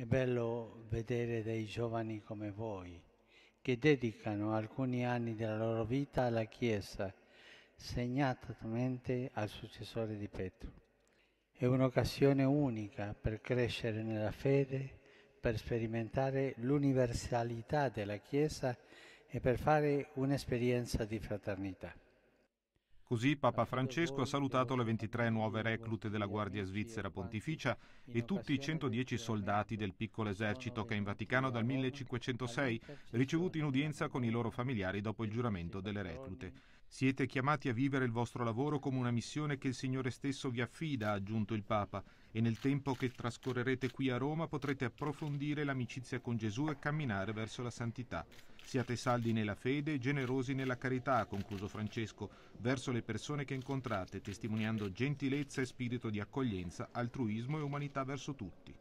È bello vedere dei giovani come voi che dedicano alcuni anni della loro vita alla Chiesa, segnatamente al successore di Petro. È un'occasione unica per crescere nella fede, per sperimentare l'universalità della Chiesa e per fare un'esperienza di fraternità. Così Papa Francesco ha salutato le 23 nuove reclute della Guardia Svizzera Pontificia e tutti i 110 soldati del piccolo esercito che è in Vaticano dal 1506, ricevuti in udienza con i loro familiari dopo il giuramento delle reclute. Siete chiamati a vivere il vostro lavoro come una missione che il Signore stesso vi affida, ha aggiunto il Papa, e nel tempo che trascorrerete qui a Roma potrete approfondire l'amicizia con Gesù e camminare verso la santità. Siate saldi nella fede, e generosi nella carità, ha concluso Francesco, verso le persone che incontrate, testimoniando gentilezza e spirito di accoglienza, altruismo e umanità verso tutti.